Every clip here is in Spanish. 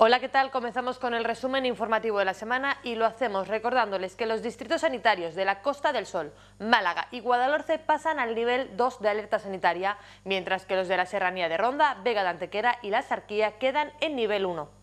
Hola, ¿qué tal? Comenzamos con el resumen informativo de la semana y lo hacemos recordándoles que los distritos sanitarios de la Costa del Sol, Málaga y Guadalhorce pasan al nivel 2 de alerta sanitaria, mientras que los de la Serranía de Ronda, Vega de Antequera y La Sarquía quedan en nivel 1.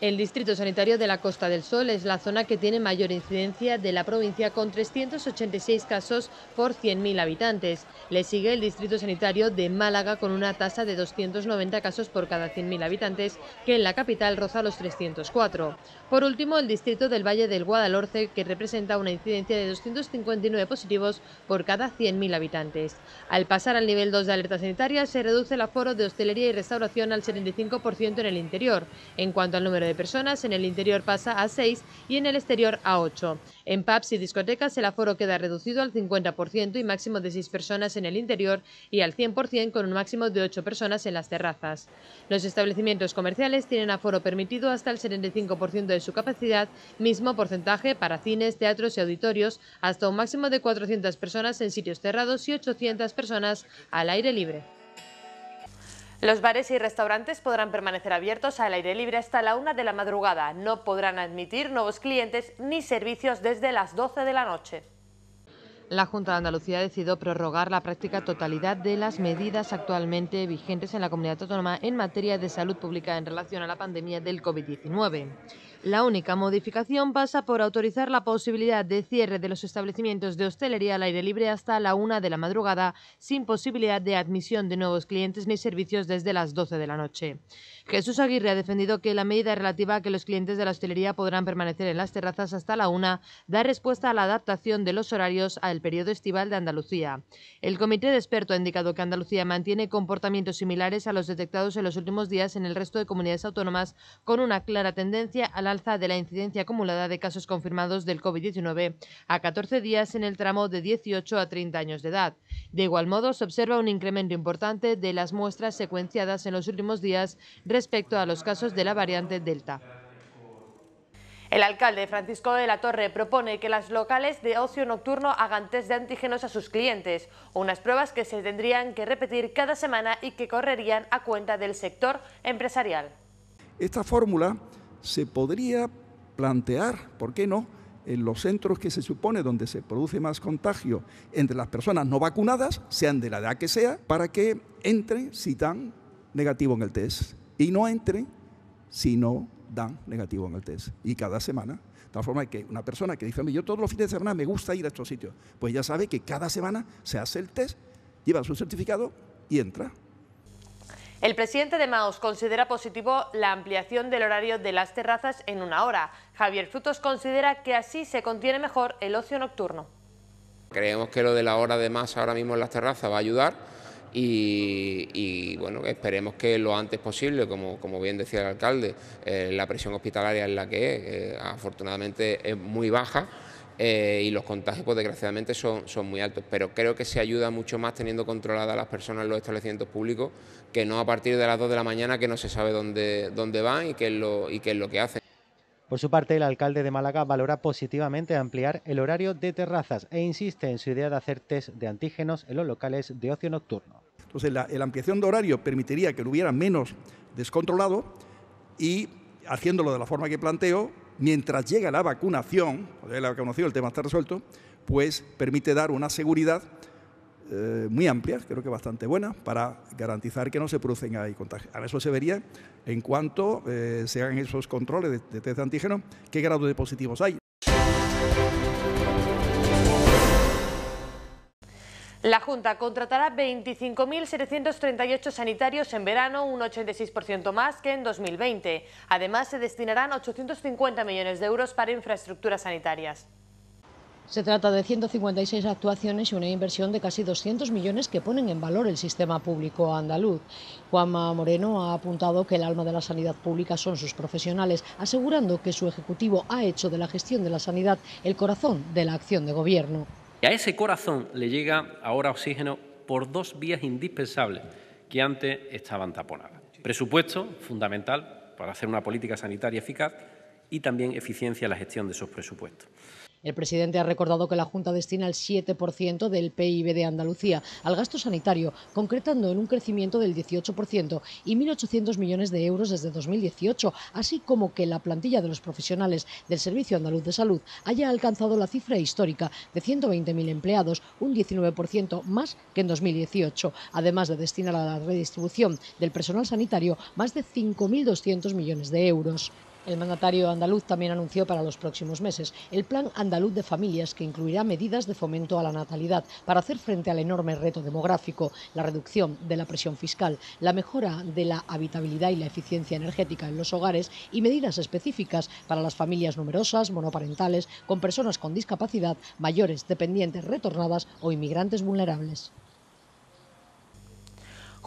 El Distrito Sanitario de la Costa del Sol es la zona que tiene mayor incidencia de la provincia con 386 casos por 100.000 habitantes. Le sigue el Distrito Sanitario de Málaga con una tasa de 290 casos por cada 100.000 habitantes, que en la capital roza los 304. Por último, el Distrito del Valle del Guadalhorce, que representa una incidencia de 259 positivos por cada 100.000 habitantes. Al pasar al nivel 2 de alerta sanitaria, se reduce el aforo de hostelería y restauración al 75% en el interior. En cuanto al número de de personas, en el interior pasa a 6 y en el exterior a 8. En pubs y discotecas el aforo queda reducido al 50% y máximo de 6 personas en el interior y al 100% con un máximo de 8 personas en las terrazas. Los establecimientos comerciales tienen aforo permitido hasta el 75% de su capacidad, mismo porcentaje para cines, teatros y auditorios, hasta un máximo de 400 personas en sitios cerrados y 800 personas al aire libre. Los bares y restaurantes podrán permanecer abiertos al aire libre hasta la una de la madrugada. No podrán admitir nuevos clientes ni servicios desde las 12 de la noche. La Junta de Andalucía decidió prorrogar la práctica totalidad de las medidas actualmente vigentes en la comunidad autónoma en materia de salud pública en relación a la pandemia del COVID-19. La única modificación pasa por autorizar la posibilidad de cierre de los establecimientos de hostelería al aire libre hasta la una de la madrugada, sin posibilidad de admisión de nuevos clientes ni servicios desde las 12 de la noche. Jesús Aguirre ha defendido que la medida relativa a que los clientes de la hostelería podrán permanecer en las terrazas hasta la una da respuesta a la adaptación de los horarios al periodo estival de Andalucía. El comité de experto ha indicado que Andalucía mantiene comportamientos similares a los detectados en los últimos días en el resto de comunidades autónomas, con una clara tendencia a la alza de la incidencia acumulada de casos confirmados del COVID-19 a 14 días en el tramo de 18 a 30 años de edad. De igual modo, se observa un incremento importante de las muestras secuenciadas en los últimos días respecto a los casos de la variante Delta. El alcalde Francisco de la Torre propone que las locales de ocio nocturno hagan test de antígenos a sus clientes, unas pruebas que se tendrían que repetir cada semana y que correrían a cuenta del sector empresarial. Esta fórmula se podría plantear, ¿por qué no?, en los centros que se supone donde se produce más contagio entre las personas no vacunadas, sean de la edad que sea, para que entre si dan negativo en el test y no entre si no dan negativo en el test. Y cada semana, de tal forma que una persona que dice, yo todos los fines de semana me gusta ir a estos sitios, pues ya sabe que cada semana se hace el test, lleva su certificado y entra. El presidente de Maos considera positivo la ampliación del horario de las terrazas en una hora. Javier Frutos considera que así se contiene mejor el ocio nocturno. Creemos que lo de la hora de más ahora mismo en las terrazas va a ayudar y, bueno, esperemos que lo antes posible, como, bien decía el alcalde, eh, la presión hospitalaria es la que eh, afortunadamente es muy baja eh, y los contagios, pues desgraciadamente, son, muy altos. Pero creo que se ayuda mucho más teniendo controladas las personas en los establecimientos públicos que no a partir de las 2 de la mañana que no se sabe dónde, dónde van y qué, es lo, y qué lo que hacen. Por su parte, el alcalde de Málaga valora positivamente ampliar el horario de terrazas e insiste en su idea de hacer test de antígenos en los locales de ocio nocturno. Entonces, la ampliación de horario permitiría que lo hubiera menos descontrolado y, haciéndolo de la forma que planteo, mientras llega la vacunación, la vacunación el tema está resuelto, pues permite dar una seguridad eh, muy amplia, creo que bastante buena, para garantizar que no se producen ahí contagios. A eso se vería en cuanto eh, se hagan esos controles de, de test de antígeno, qué grado de positivos hay. La Junta contratará 25.738 sanitarios en verano, un 86% más que en 2020. Además, se destinarán 850 millones de euros para infraestructuras sanitarias. Se trata de 156 actuaciones y una inversión de casi 200 millones que ponen en valor el sistema público andaluz. Juanma Moreno ha apuntado que el alma de la sanidad pública son sus profesionales, asegurando que su Ejecutivo ha hecho de la gestión de la sanidad el corazón de la acción de gobierno. Y a ese corazón le llega ahora oxígeno por dos vías indispensables que antes estaban taponadas. Presupuesto, fundamental para hacer una política sanitaria eficaz, y también eficiencia en la gestión de esos presupuestos. El presidente ha recordado que la Junta destina el 7% del PIB de Andalucía al gasto sanitario, concretando en un crecimiento del 18% y 1.800 millones de euros desde 2018, así como que la plantilla de los profesionales del Servicio Andaluz de Salud haya alcanzado la cifra histórica de 120.000 empleados, un 19% más que en 2018, además de destinar a la redistribución del personal sanitario más de 5.200 millones de euros. El mandatario andaluz también anunció para los próximos meses el Plan Andaluz de Familias, que incluirá medidas de fomento a la natalidad para hacer frente al enorme reto demográfico, la reducción de la presión fiscal, la mejora de la habitabilidad y la eficiencia energética en los hogares y medidas específicas para las familias numerosas, monoparentales, con personas con discapacidad, mayores, dependientes, retornadas o inmigrantes vulnerables.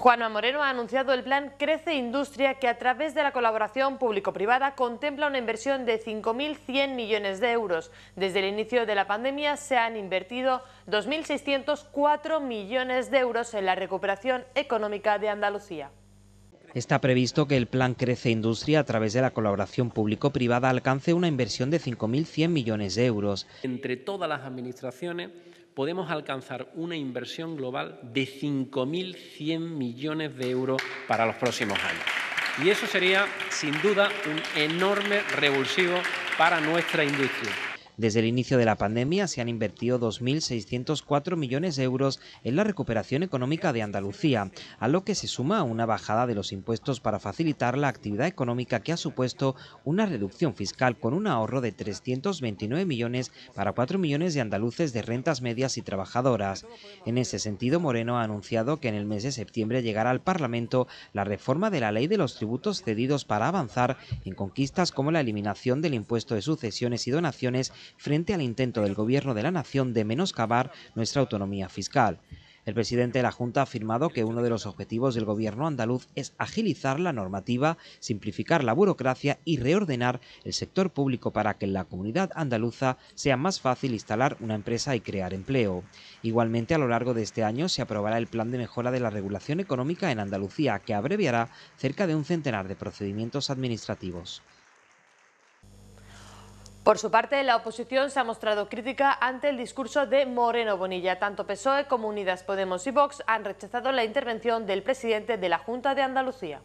Juanma Moreno ha anunciado el plan Crece Industria que a través de la colaboración público-privada contempla una inversión de 5.100 millones de euros. Desde el inicio de la pandemia se han invertido 2.604 millones de euros en la recuperación económica de Andalucía. Está previsto que el plan Crece Industria, a través de la colaboración público-privada, alcance una inversión de 5.100 millones de euros. Entre todas las administraciones podemos alcanzar una inversión global de 5.100 millones de euros para los próximos años. Y eso sería, sin duda, un enorme revulsivo para nuestra industria. Desde el inicio de la pandemia se han invertido 2.604 millones de euros en la recuperación económica de Andalucía, a lo que se suma una bajada de los impuestos para facilitar la actividad económica que ha supuesto una reducción fiscal con un ahorro de 329 millones para 4 millones de andaluces de rentas medias y trabajadoras. En ese sentido, Moreno ha anunciado que en el mes de septiembre llegará al Parlamento la reforma de la ley de los tributos cedidos para avanzar en conquistas como la eliminación del impuesto de sucesiones y donaciones frente al intento del Gobierno de la Nación de menoscabar nuestra autonomía fiscal. El presidente de la Junta ha afirmado que uno de los objetivos del gobierno andaluz es agilizar la normativa, simplificar la burocracia y reordenar el sector público para que en la comunidad andaluza sea más fácil instalar una empresa y crear empleo. Igualmente, a lo largo de este año se aprobará el plan de mejora de la regulación económica en Andalucía, que abreviará cerca de un centenar de procedimientos administrativos. Por su parte, la oposición se ha mostrado crítica ante el discurso de Moreno Bonilla. Tanto PSOE como Unidas Podemos y Vox han rechazado la intervención del presidente de la Junta de Andalucía.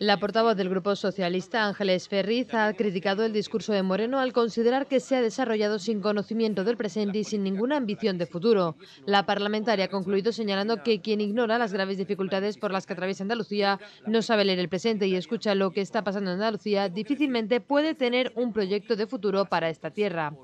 La portavoz del Grupo Socialista, Ángeles Ferriz, ha criticado el discurso de Moreno al considerar que se ha desarrollado sin conocimiento del presente y sin ninguna ambición de futuro. La parlamentaria ha concluido señalando que quien ignora las graves dificultades por las que atraviesa Andalucía no sabe leer el presente y escucha lo que está pasando en Andalucía, difícilmente puede tener un proyecto de futuro para esta tierra.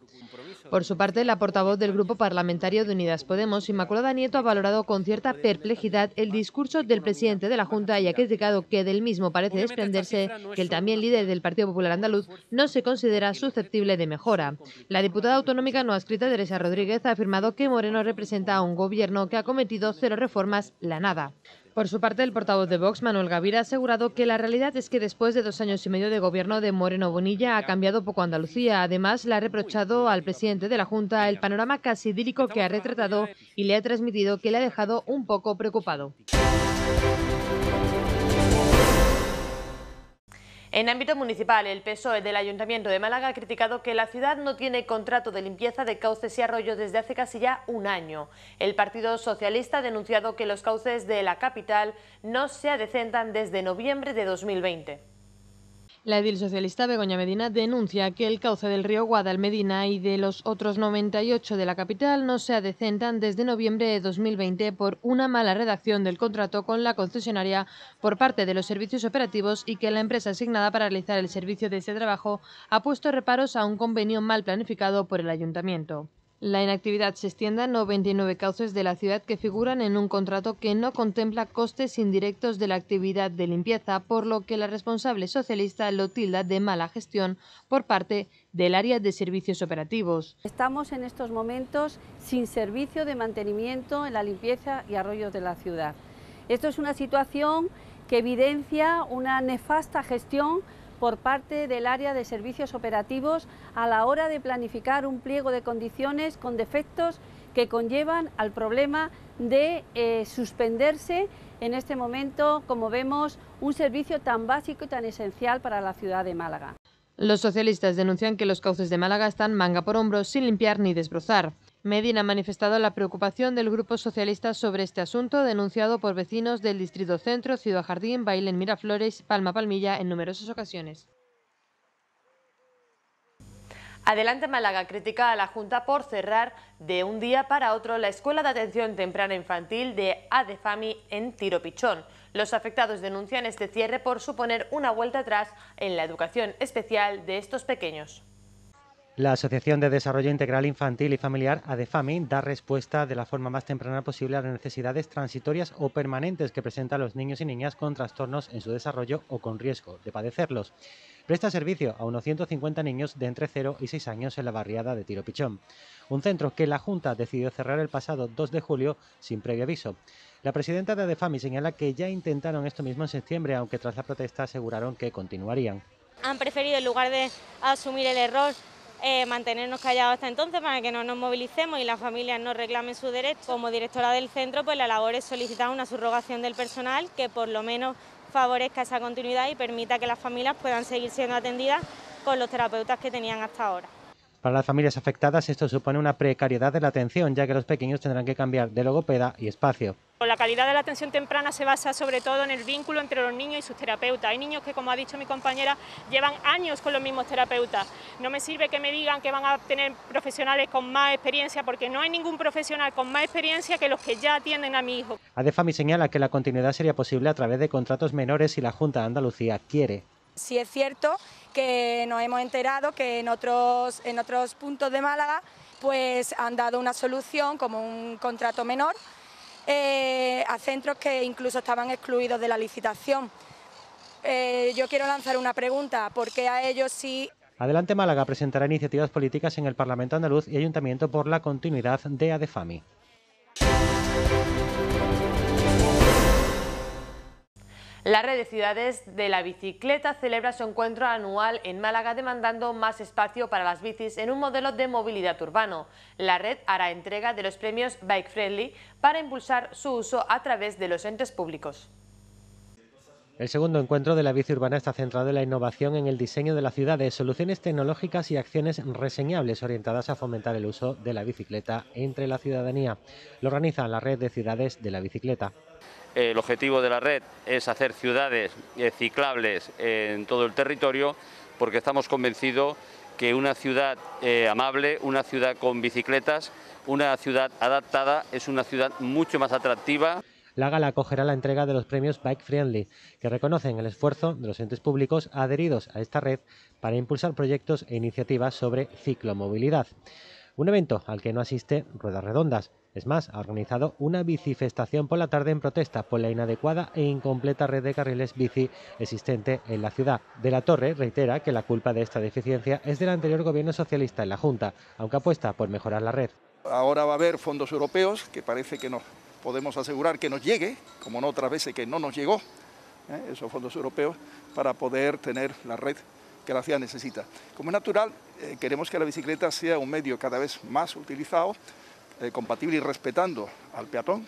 Por su parte, la portavoz del Grupo Parlamentario de Unidas Podemos, Inmaculada Nieto, ha valorado con cierta perplejidad el discurso del presidente de la Junta y ha criticado que del mismo país parece desprenderse que el también líder del Partido Popular Andaluz no se considera susceptible de mejora. La diputada autonómica no escrita, Teresa Rodríguez ha afirmado que Moreno representa a un gobierno que ha cometido cero reformas, la nada. Por su parte, el portavoz de Vox, Manuel Gavira, ha asegurado que la realidad es que después de dos años y medio de gobierno de Moreno Bonilla ha cambiado poco Andalucía. Además, le ha reprochado al presidente de la Junta el panorama casi idílico que ha retratado y le ha transmitido que le ha dejado un poco preocupado. En ámbito municipal, el PSOE del Ayuntamiento de Málaga ha criticado que la ciudad no tiene contrato de limpieza de cauces y arroyos desde hace casi ya un año. El Partido Socialista ha denunciado que los cauces de la capital no se adecentan desde noviembre de 2020. La edil socialista Begoña Medina denuncia que el cauce del río Guadalmedina y de los otros 98 de la capital no se adecentan desde noviembre de 2020 por una mala redacción del contrato con la concesionaria por parte de los servicios operativos y que la empresa asignada para realizar el servicio de ese trabajo ha puesto reparos a un convenio mal planificado por el ayuntamiento. La inactividad se extiende a 99 cauces de la ciudad que figuran en un contrato que no contempla costes indirectos de la actividad de limpieza, por lo que la responsable socialista lo tilda de mala gestión por parte del área de servicios operativos. Estamos en estos momentos sin servicio de mantenimiento en la limpieza y arroyos de la ciudad. Esto es una situación que evidencia una nefasta gestión por parte del área de servicios operativos a la hora de planificar un pliego de condiciones con defectos que conllevan al problema de eh, suspenderse en este momento, como vemos, un servicio tan básico y tan esencial para la ciudad de Málaga. Los socialistas denuncian que los cauces de Málaga están manga por hombros, sin limpiar ni desbrozar. Medina ha manifestado la preocupación del Grupo Socialista sobre este asunto, denunciado por vecinos del Distrito Centro, Ciudad Jardín, Bailén, Miraflores, Palma Palmilla en numerosas ocasiones. Adelante Málaga critica a la Junta por cerrar de un día para otro la Escuela de Atención Temprana Infantil de ADEFAMI en Tiro Pichón. Los afectados denuncian este cierre por suponer una vuelta atrás en la educación especial de estos pequeños. La Asociación de Desarrollo Integral Infantil y Familiar, ADEFAMI, da respuesta de la forma más temprana posible a las necesidades transitorias o permanentes que presentan los niños y niñas con trastornos en su desarrollo o con riesgo de padecerlos. Presta servicio a unos 150 niños de entre 0 y 6 años en la barriada de Tiro Pichón, un centro que la Junta decidió cerrar el pasado 2 de julio sin previo aviso. La presidenta de ADEFAMI señala que ya intentaron esto mismo en septiembre, aunque tras la protesta aseguraron que continuarían. Han preferido, en lugar de asumir el error, eh, mantenernos callados hasta entonces para que no nos movilicemos y las familias no reclamen su derecho. Como directora del centro, pues la labor es solicitar una subrogación del personal que por lo menos favorezca esa continuidad y permita que las familias puedan seguir siendo atendidas con los terapeutas que tenían hasta ahora. Para las familias afectadas esto supone una precariedad de la atención, ya que los pequeños tendrán que cambiar de logopeda y espacio. La calidad de la atención temprana se basa sobre todo en el vínculo entre los niños y sus terapeutas. Hay niños que, como ha dicho mi compañera, llevan años con los mismos terapeutas. No me sirve que me digan que van a tener profesionales con más experiencia, porque no hay ningún profesional con más experiencia que los que ya atienden a mi hijo. ADEFAMI señala que la continuidad sería posible a través de contratos menores si la Junta de Andalucía quiere. Si es cierto que nos hemos enterado que en otros, en otros puntos de Málaga pues han dado una solución como un contrato menor eh, a centros que incluso estaban excluidos de la licitación. Eh, yo quiero lanzar una pregunta, ¿por qué a ellos sí Adelante Málaga presentará iniciativas políticas en el Parlamento Andaluz y Ayuntamiento por la continuidad de ADEFAMI. La red de ciudades de la bicicleta celebra su encuentro anual en Málaga demandando más espacio para las bicis en un modelo de movilidad urbano. La red hará entrega de los premios Bike Friendly para impulsar su uso a través de los entes públicos. El segundo encuentro de la bici urbana está centrado en la innovación en el diseño de las ciudades, soluciones tecnológicas y acciones reseñables orientadas a fomentar el uso de la bicicleta entre la ciudadanía. Lo organiza la red de ciudades de la bicicleta. El objetivo de la red es hacer ciudades eh, ciclables en todo el territorio porque estamos convencidos que una ciudad eh, amable, una ciudad con bicicletas, una ciudad adaptada es una ciudad mucho más atractiva. La gala acogerá la entrega de los premios Bike Friendly, que reconocen el esfuerzo de los entes públicos adheridos a esta red para impulsar proyectos e iniciativas sobre ciclomovilidad. Un evento al que no asiste Ruedas Redondas. Es más, ha organizado una bicifestación por la tarde en protesta por la inadecuada e incompleta red de carriles bici existente en la ciudad. De la Torre reitera que la culpa de esta deficiencia es del anterior gobierno socialista en la Junta, aunque apuesta por mejorar la red. Ahora va a haber fondos europeos que parece que no podemos asegurar que nos llegue, como no otras veces que no nos llegó, ¿eh? esos fondos europeos, para poder tener la red que la ciudad necesita. Como es natural, eh, queremos que la bicicleta sea un medio cada vez más utilizado, eh, compatible y respetando al peatón.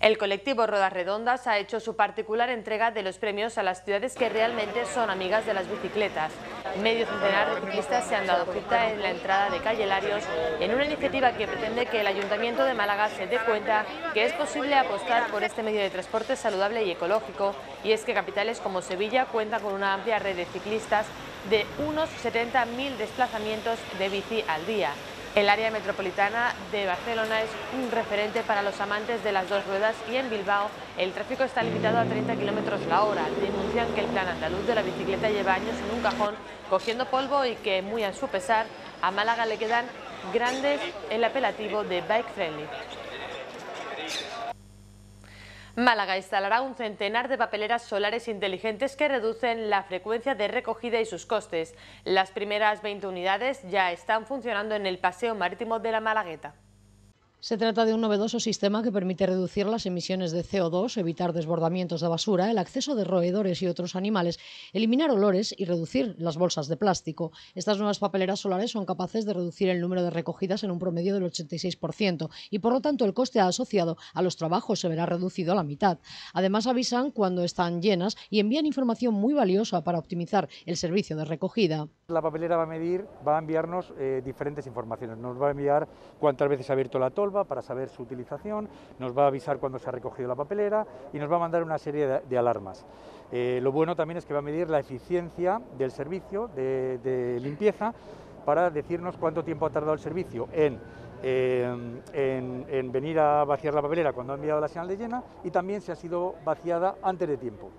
El colectivo Rodas Redondas ha hecho su particular entrega de los premios a las ciudades que realmente son amigas de las bicicletas medio centenar de ciclistas se han dado cita en la entrada de Calle Larios en una iniciativa que pretende que el Ayuntamiento de Málaga se dé cuenta que es posible apostar por este medio de transporte saludable y ecológico y es que capitales como Sevilla cuentan con una amplia red de ciclistas de unos 70.000 desplazamientos de bici al día. El área metropolitana de Barcelona es un referente para los amantes de las dos ruedas y en Bilbao el tráfico está limitado a 30 km la hora. Denuncian que el plan andaluz de la bicicleta lleva años en un cajón cogiendo polvo y que, muy a su pesar, a Málaga le quedan grandes el apelativo de bike friendly. Málaga instalará un centenar de papeleras solares inteligentes que reducen la frecuencia de recogida y sus costes. Las primeras 20 unidades ya están funcionando en el Paseo Marítimo de la Malagueta. Se trata de un novedoso sistema que permite reducir las emisiones de CO2, evitar desbordamientos de basura, el acceso de roedores y otros animales, eliminar olores y reducir las bolsas de plástico. Estas nuevas papeleras solares son capaces de reducir el número de recogidas en un promedio del 86% y por lo tanto el coste asociado a los trabajos se verá reducido a la mitad. Además avisan cuando están llenas y envían información muy valiosa para optimizar el servicio de recogida. La papelera va a medir, va a enviarnos eh, diferentes informaciones. Nos va a enviar cuántas veces ha abierto la tol, para saber su utilización, nos va a avisar cuando se ha recogido la papelera y nos va a mandar una serie de, alarmas. Eh, lo bueno también es que va a medir la eficiencia del servicio de, limpieza para decirnos cuánto tiempo ha tardado el servicio en, en venir a vaciar la papelera cuando ha enviado la señal de llena y también si ha sido vaciada antes de tiempo.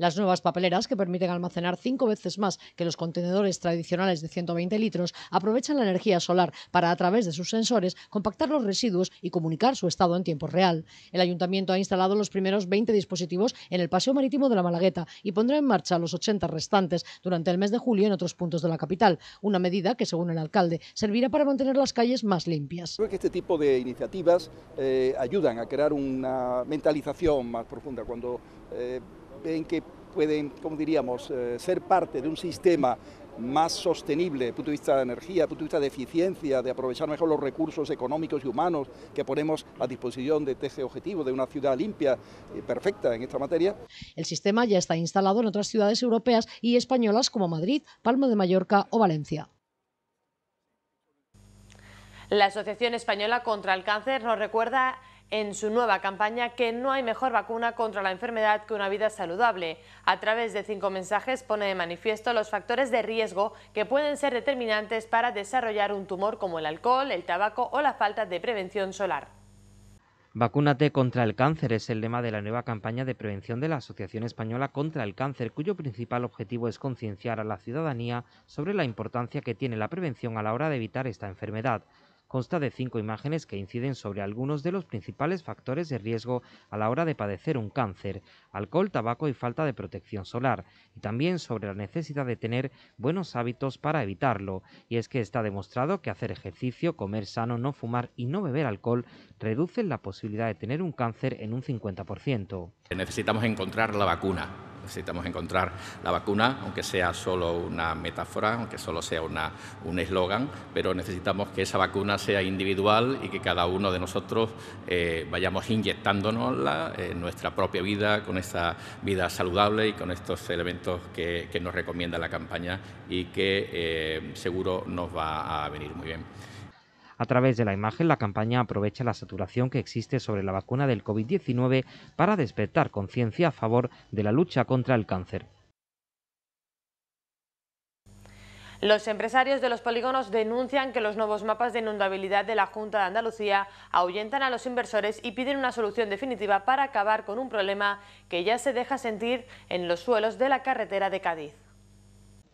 Las nuevas papeleras, que permiten almacenar cinco veces más que los contenedores tradicionales de 120 litros, aprovechan la energía solar para, a través de sus sensores, compactar los residuos y comunicar su estado en tiempo real. El ayuntamiento ha instalado los primeros 20 dispositivos en el Paseo Marítimo de la Malagueta y pondrá en marcha los 80 restantes durante el mes de julio en otros puntos de la capital, una medida que, según el alcalde, servirá para mantener las calles más limpias. Creo que este tipo de iniciativas eh, ayudan a crear una mentalización más profunda. Cuando eh, en que pueden, como diríamos, eh, ser parte de un sistema más sostenible desde el punto de vista de energía, desde el punto de vista de eficiencia, de aprovechar mejor los recursos económicos y humanos que ponemos a disposición de este objetivo, de una ciudad limpia, y eh, perfecta en esta materia. El sistema ya está instalado en otras ciudades europeas y españolas como Madrid, Palma de Mallorca o Valencia. La Asociación Española contra el Cáncer nos recuerda en su nueva campaña que no hay mejor vacuna contra la enfermedad que una vida saludable. A través de cinco mensajes pone de manifiesto los factores de riesgo que pueden ser determinantes para desarrollar un tumor como el alcohol, el tabaco o la falta de prevención solar. Vacúnate contra el cáncer es el lema de la nueva campaña de prevención de la Asociación Española contra el Cáncer, cuyo principal objetivo es concienciar a la ciudadanía sobre la importancia que tiene la prevención a la hora de evitar esta enfermedad consta de cinco imágenes que inciden sobre algunos de los principales factores de riesgo a la hora de padecer un cáncer, alcohol, tabaco y falta de protección solar, y también sobre la necesidad de tener buenos hábitos para evitarlo. Y es que está demostrado que hacer ejercicio, comer sano, no fumar y no beber alcohol reducen la posibilidad de tener un cáncer en un 50%. Necesitamos encontrar la vacuna Necesitamos encontrar la vacuna, aunque sea solo una metáfora, aunque solo sea un eslogan, pero necesitamos que esa vacuna sea individual y que cada uno de nosotros eh, vayamos inyectándonosla en eh, nuestra propia vida, con esta vida saludable y con estos elementos que, nos recomienda la campaña y que eh, seguro nos va a venir muy bien. A través de la imagen, la campaña aprovecha la saturación que existe sobre la vacuna del COVID-19 para despertar conciencia a favor de la lucha contra el cáncer. Los empresarios de los polígonos denuncian que los nuevos mapas de inundabilidad de la Junta de Andalucía ahuyentan a los inversores y piden una solución definitiva para acabar con un problema que ya se deja sentir en los suelos de la carretera de Cádiz.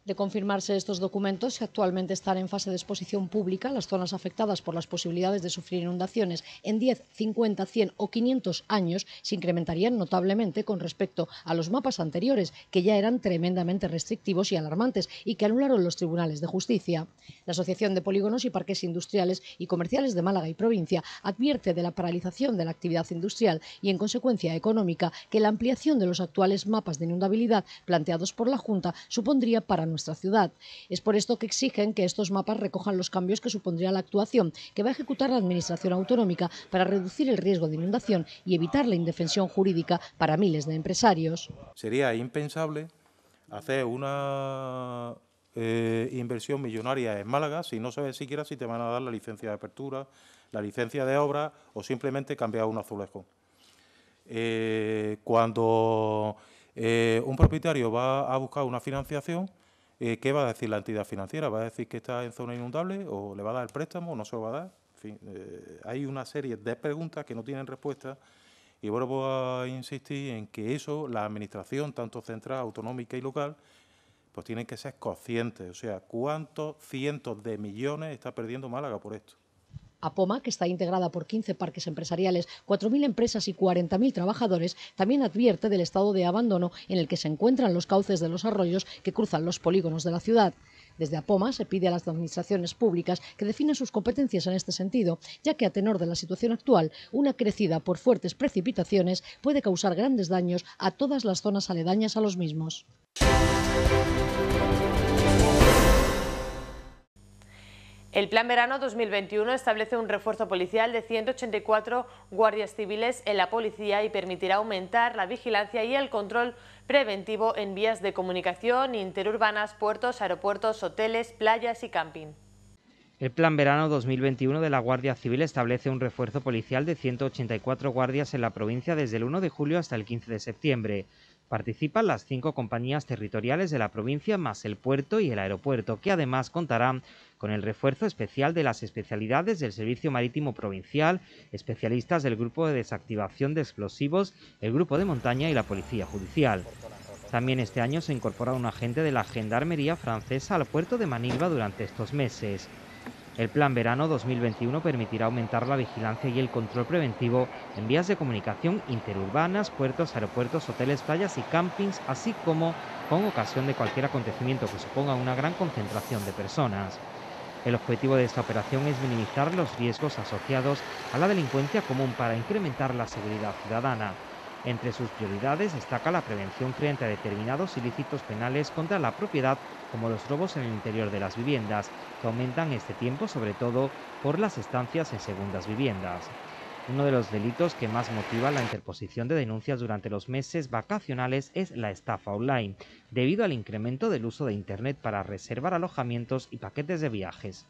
De confirmarse estos documentos, que actualmente están en fase de exposición pública, las zonas afectadas por las posibilidades de sufrir inundaciones en 10, 50, 100 o 500 años se incrementarían notablemente con respecto a los mapas anteriores, que ya eran tremendamente restrictivos y alarmantes y que anularon los tribunales de justicia. La Asociación de Polígonos y Parques Industriales y Comerciales de Málaga y Provincia advierte de la paralización de la actividad industrial y, en consecuencia económica, que la ampliación de los actuales mapas de inundabilidad planteados por la Junta supondría para ciudad. Es por esto que exigen que estos mapas recojan los cambios que supondría la actuación que va a ejecutar la Administración Autonómica para reducir el riesgo de inundación y evitar la indefensión jurídica para miles de empresarios. Sería impensable hacer una eh, inversión millonaria en Málaga si no sabes siquiera si te van a dar la licencia de apertura, la licencia de obra o simplemente cambiar un azulejo. Eh, cuando eh, un propietario va a buscar una financiación, eh, ¿Qué va a decir la entidad financiera? ¿Va a decir que está en zona inundable o le va a dar el préstamo o no se lo va a dar? Eh, hay una serie de preguntas que no tienen respuesta y vuelvo a insistir en que eso, la administración, tanto central, autonómica y local, pues tienen que ser conscientes. O sea, ¿cuántos cientos de millones está perdiendo Málaga por esto? APOMA, que está integrada por 15 parques empresariales, 4.000 empresas y 40.000 trabajadores, también advierte del estado de abandono en el que se encuentran los cauces de los arroyos que cruzan los polígonos de la ciudad. Desde APOMA se pide a las administraciones públicas que definan sus competencias en este sentido, ya que a tenor de la situación actual, una crecida por fuertes precipitaciones puede causar grandes daños a todas las zonas aledañas a los mismos. El Plan Verano 2021 establece un refuerzo policial de 184 guardias civiles en la policía y permitirá aumentar la vigilancia y el control preventivo en vías de comunicación interurbanas, puertos, aeropuertos, hoteles, playas y camping. El Plan Verano 2021 de la Guardia Civil establece un refuerzo policial de 184 guardias en la provincia desde el 1 de julio hasta el 15 de septiembre. Participan las cinco compañías territoriales de la provincia más el puerto y el aeropuerto, que además contarán con el refuerzo especial de las especialidades del Servicio Marítimo Provincial, especialistas del Grupo de Desactivación de Explosivos, el Grupo de Montaña y la Policía Judicial. También este año se incorpora un agente de la Gendarmería francesa al puerto de Manilva durante estos meses. El Plan Verano 2021 permitirá aumentar la vigilancia y el control preventivo en vías de comunicación interurbanas, puertos, aeropuertos, hoteles, playas y campings, así como con ocasión de cualquier acontecimiento que suponga una gran concentración de personas. El objetivo de esta operación es minimizar los riesgos asociados a la delincuencia común para incrementar la seguridad ciudadana. Entre sus prioridades destaca la prevención frente a determinados ilícitos penales contra la propiedad, como los robos en el interior de las viviendas, que aumentan este tiempo sobre todo por las estancias en segundas viviendas. Uno de los delitos que más motiva la interposición de denuncias durante los meses vacacionales es la estafa online, debido al incremento del uso de Internet para reservar alojamientos y paquetes de viajes.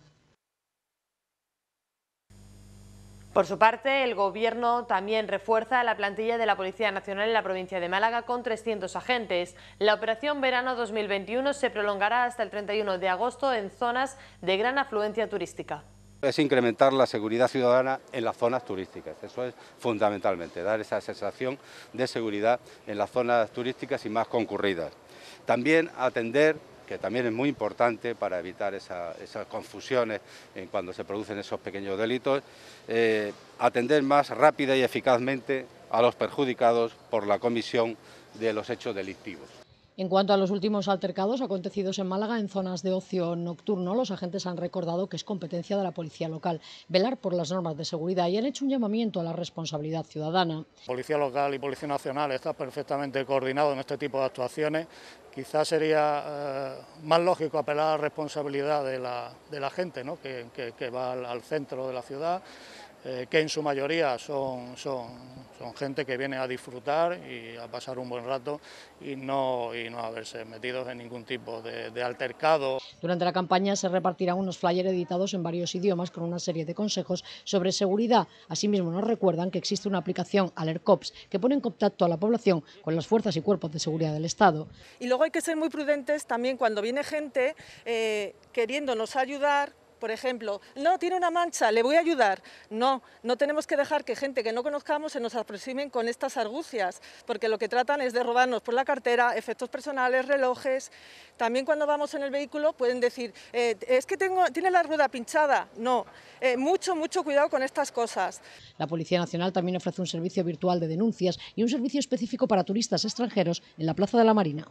Por su parte, el Gobierno también refuerza la plantilla de la Policía Nacional en la provincia de Málaga con 300 agentes. La operación Verano 2021 se prolongará hasta el 31 de agosto en zonas de gran afluencia turística. Es incrementar la seguridad ciudadana en las zonas turísticas, eso es fundamentalmente, dar esa sensación de seguridad en las zonas turísticas y más concurridas. También atender que también es muy importante para evitar esas confusiones en cuando se producen esos pequeños delitos, eh, atender más rápida y eficazmente a los perjudicados por la comisión de los hechos delictivos. En cuanto a los últimos altercados acontecidos en Málaga en zonas de ocio nocturno, los agentes han recordado que es competencia de la policía local velar por las normas de seguridad y han hecho un llamamiento a la responsabilidad ciudadana. Policía local y Policía Nacional están perfectamente coordinados en este tipo de actuaciones. Quizás sería eh, más lógico apelar a la responsabilidad de la, gente que, va al centro de la ciudad eh, que en su mayoría son, gente que viene a disfrutar y a pasar un buen rato y no, y no haberse metido en ningún tipo de, altercado. Durante la campaña se repartirán unos flyers editados en varios idiomas con una serie de consejos sobre seguridad. Asimismo, nos recuerdan que existe una aplicación AlerCops, que pone en contacto a la población con las fuerzas y cuerpos de seguridad del Estado. Y luego hay que ser muy prudentes también cuando viene gente eh, queriéndonos ayudar, por ejemplo, no, tiene una mancha, le voy a ayudar. No, no tenemos que dejar que gente que no conozcamos se nos aproximen con estas argucias, porque lo que tratan es de robarnos por la cartera, efectos personales, relojes. También cuando vamos en el vehículo pueden decir, eh, es que tengo, tiene la rueda pinchada. No, eh, mucho, mucho cuidado con estas cosas. La Policía Nacional también ofrece un servicio virtual de denuncias y un servicio específico para turistas extranjeros en la Plaza de la Marina.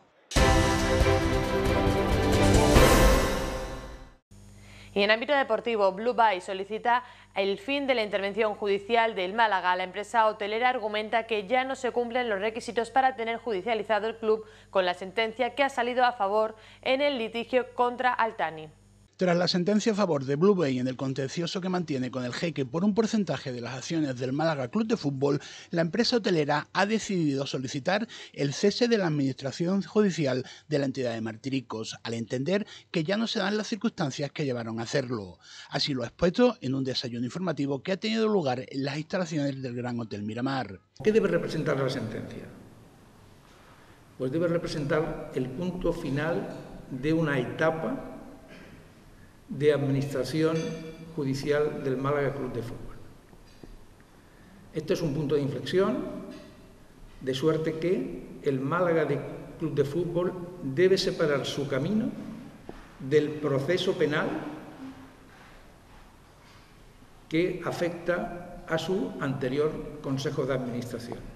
Y en ámbito deportivo, Blue Bay solicita el fin de la intervención judicial del Málaga. La empresa hotelera argumenta que ya no se cumplen los requisitos para tener judicializado el club con la sentencia que ha salido a favor en el litigio contra Altani. Tras la sentencia a favor de Blue Bay en el contencioso que mantiene con el jeque por un porcentaje de las acciones del Málaga Club de Fútbol, la empresa hotelera ha decidido solicitar el cese de la administración judicial de la entidad de Martiricos, al entender que ya no se dan las circunstancias que llevaron a hacerlo. Así lo ha expuesto en un desayuno informativo que ha tenido lugar en las instalaciones del Gran Hotel Miramar. ¿Qué debe representar la sentencia? Pues debe representar el punto final de una etapa de Administración Judicial del Málaga Club de Fútbol. Este es un punto de inflexión, de suerte que el Málaga Club de Fútbol debe separar su camino del proceso penal que afecta a su anterior Consejo de Administración.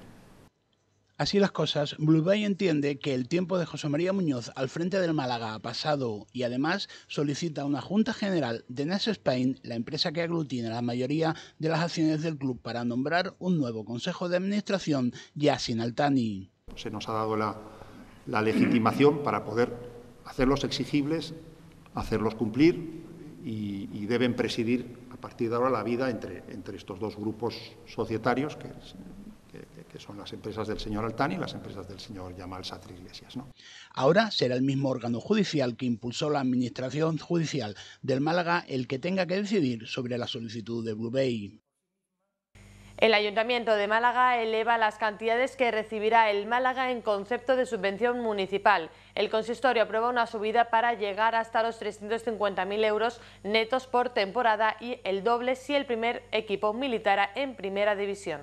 Así las cosas, Blue Bay entiende que el tiempo de José María Muñoz al frente del Málaga ha pasado y además solicita una Junta General de Nes Spain, la empresa que aglutina la mayoría de las acciones del club, para nombrar un nuevo Consejo de Administración ya sin Altani. Se nos ha dado la, legitimación para poder hacerlos exigibles, hacerlos cumplir y, deben presidir a partir de ahora la vida entre, entre estos dos grupos societarios que que son las empresas del señor Altani y las empresas del señor Yamal Satri Iglesias. Ahora será el mismo órgano judicial que impulsó la Administración Judicial del Málaga el que tenga que decidir sobre la solicitud de Blue Bay. El Ayuntamiento de Málaga eleva las cantidades que recibirá el Málaga en concepto de subvención municipal. El consistorio aprueba una subida para llegar hasta los 350.000 euros netos por temporada y el doble si el primer equipo militara en primera división.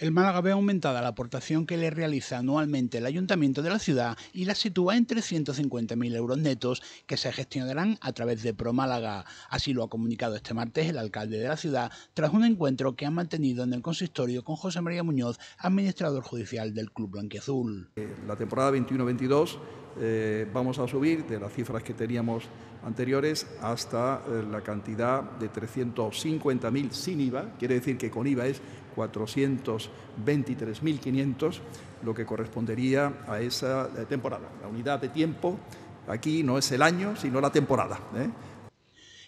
El Málaga ve aumentada la aportación que le realiza anualmente el ayuntamiento de la ciudad y la sitúa en 350.000 euros netos que se gestionarán a través de ProMálaga. Así lo ha comunicado este martes el alcalde de la ciudad tras un encuentro que ha mantenido en el consistorio con José María Muñoz, administrador judicial del Club Blanquiazul. Eh, la temporada 21-22 eh, vamos a subir de las cifras que teníamos anteriores hasta eh, la cantidad de 350.000 sin IVA, quiere decir que con IVA es 423.500, lo que correspondería a esa eh, temporada. La unidad de tiempo aquí no es el año, sino la temporada. ¿eh?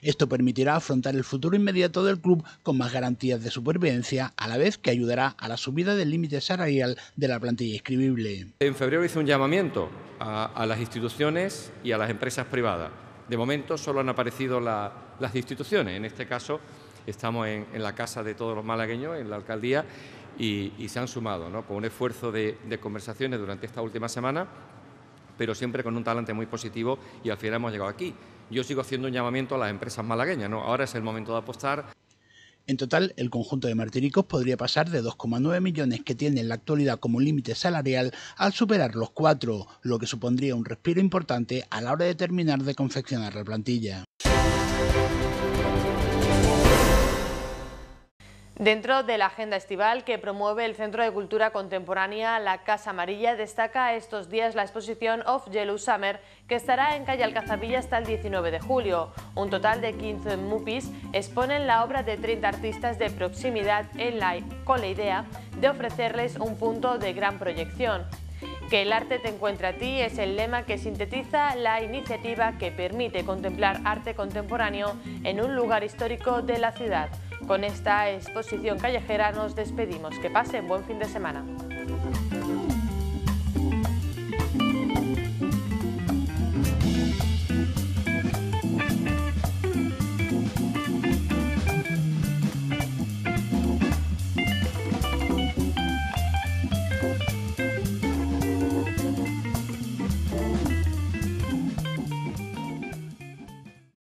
Esto permitirá afrontar el futuro inmediato del club con más garantías de supervivencia, a la vez que ayudará a la subida del límite salarial de la plantilla inscribible. En febrero hice un llamamiento a, las instituciones y a las empresas privadas. De momento solo han aparecido las instituciones, en este caso estamos en, la casa de todos los malagueños, en la alcaldía, y, se han sumado con un esfuerzo de, conversaciones durante esta última semana, pero siempre con un talante muy positivo y al final hemos llegado aquí. Yo sigo haciendo un llamamiento a las empresas malagueñas, ¿no? ahora es el momento de apostar. En total, el conjunto de martiricos podría pasar de 2,9 millones que tiene en la actualidad como límite salarial al superar los 4, lo que supondría un respiro importante a la hora de terminar de confeccionar la plantilla. Dentro de la agenda estival que promueve el Centro de Cultura Contemporánea La Casa Amarilla, destaca estos días la exposición Of Yellow Summer, que estará en calle Alcazabilla hasta el 19 de julio. Un total de 15 MUPIs exponen la obra de 30 artistas de proximidad en la, con la idea de ofrecerles un punto de gran proyección. Que el arte te encuentre a ti es el lema que sintetiza la iniciativa que permite contemplar arte contemporáneo en un lugar histórico de la ciudad. Con esta exposición callejera nos despedimos. Que pasen buen fin de semana.